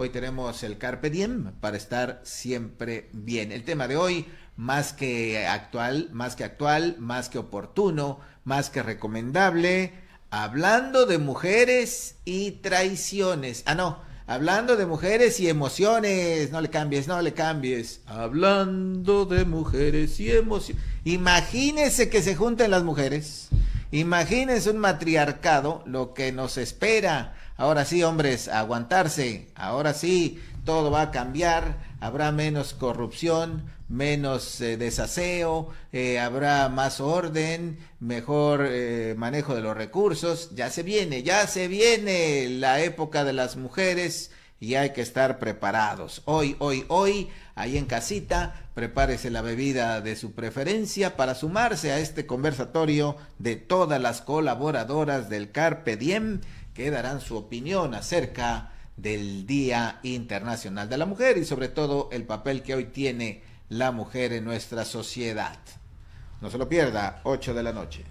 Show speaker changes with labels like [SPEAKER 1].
[SPEAKER 1] Hoy tenemos el Carpe Diem para estar siempre bien. El tema de hoy, más que actual, más que actual, más que oportuno, más que recomendable, hablando de mujeres y traiciones. Ah, no, hablando de mujeres y emociones. No le cambies, no le cambies. Hablando de mujeres y emociones. Imagínese que se junten las mujeres Imagínense un matriarcado, lo que nos espera. Ahora sí, hombres, aguantarse. Ahora sí, todo va a cambiar. Habrá menos corrupción, menos eh, desaseo, eh, habrá más orden, mejor eh, manejo de los recursos. Ya se viene, ya se viene la época de las mujeres y hay que estar preparados. Hoy, hoy, hoy, ahí en casita, prepárese la bebida de su preferencia para sumarse a este conversatorio de todas las colaboradoras del Carpe Diem que darán su opinión acerca del Día Internacional de la Mujer y sobre todo el papel que hoy tiene la mujer en nuestra sociedad. No se lo pierda, 8 de la noche.